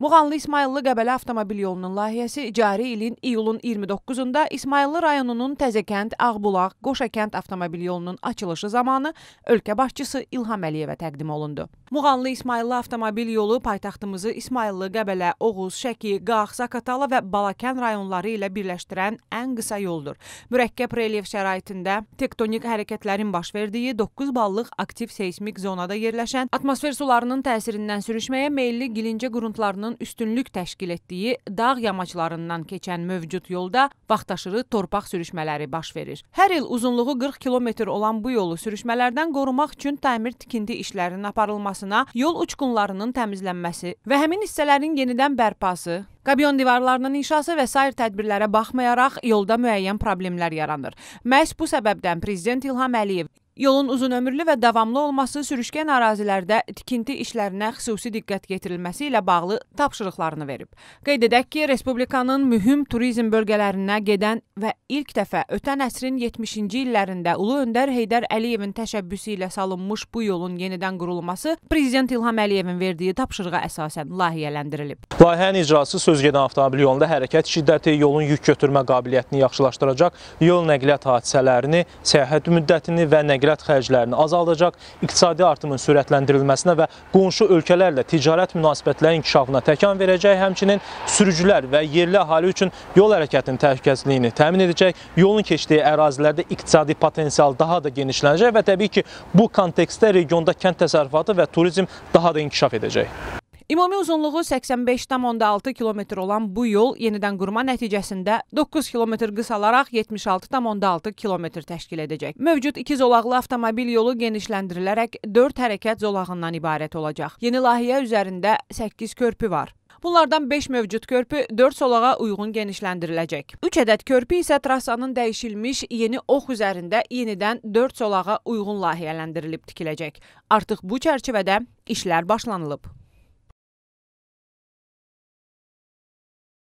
Muğanlı İsmayıllı Qəbələ avtomobil yolunun layihəsi cari ilin iyulun 29-da İsmayıllı rayonunun Təzəkənd, Ağbulaq, Qoşakənd avtomobil yolunun açılışı zamanı ölkə başçısı İlham Əliyevə təqdim olundu. Muğanlı İsmayıllı avtomobil yolu paytaxtımızı İsmayıllı, Qəbələ, Oğuz, Şəki, Qax, Zakatala və Balakən rayonları ilə birləşdirən ən qısa yoldur. Mürəkkəb relyef şəraitində tektonik hərəkətlərin baş verdiyi 9 ballıq aktiv seysmik zonada yerləşən atmosfer sularının təsirindən sürüşməyə meylli gilincə quruntularının daşlarının üstünlük təşkil etdiyi dağ yamaclarından keçən mövcud yolda vaxtaşırı torpaq sürüşmələri baş verir. Hər il uzunluğu 40 kilometr olan bu yolu sürüşmələrdən qorumaq üçün təmir tikinti işlərinin aparılmasına, yol uçqunlarının təmizlənməsi və həmin hissələrin yenidən bərpası, Qabion divarlarının inşası və sair tədbirlərə baxmayaraq yolda müəyyən problemlər yaranır. Məhz bu səbəbdən prezident İlham Əliyev Yolun uzunömürlü və davamlı olması sürüşkən ərazilərdə tikinti işlərinə xüsusi diqqət yetirilməsi ilə bağlı tapşırıqlarını verib. Qeyd edək ki, Respublikanın mühüm turizm bölgələrinə gedən və ilk dəfə ötən əsrin 70-ci illərində Ulu Öndər Heydər Əliyevin təşəbbüsü ilə salınmış bu yolun yenidən qurulması Prezident İlham Əliyevin verdiyi tapşırığa əsasən layihələndirilib. Layihənin icrası sözgedən avtomobil yolunda hərəkət şiddəti, yolun yük götürmə qabiliyyətini yaxşılaşdıracaq, yol nəqliyyat hadisələrini, səyahət müddətini və nəqliyyat nəqliyyat xərclərini azaldacaq, iqtisadi artımın sürətləndirilməsinə və qonşu ölkələrlə ticarət münasibətlərinin inkişafına təkan verəcək, həmçinin sürücülər və yerli əhali üçün yol hərəkətinin təhlükəsizliyini təmin edəcək, yolun keçdiyi ərazilərdə iqtisadi potensial daha da genişlənəcək və təbii ki, bu kontekstdə regionda kənd təsərrüfatı və turizm daha da inkişaf edəcək. Ümumi uzunluğu 85,6 kilometr olan bu yol yenidən qurma nəticəsində 9 kilometr qısalaraq 76,6 kilometr təşkil edəcək. Mövcud iki zolaqlı avtomobil yolu genişləndirilərək 4 hərəkət zolağından ibarət olacaq. Yeni layihə üzərində 8 körpü var. Bunlardan 5 mövcud körpü 4 solağa uyğun genişləndiriləcək. 3 ədəd körpü isə trasanın dəyişilmiş yeni ox üzərində yenidən 4 solağa uyğun layihələndirilib tikiləcək. Artıq bu çərçivədə işlər başlanılıb.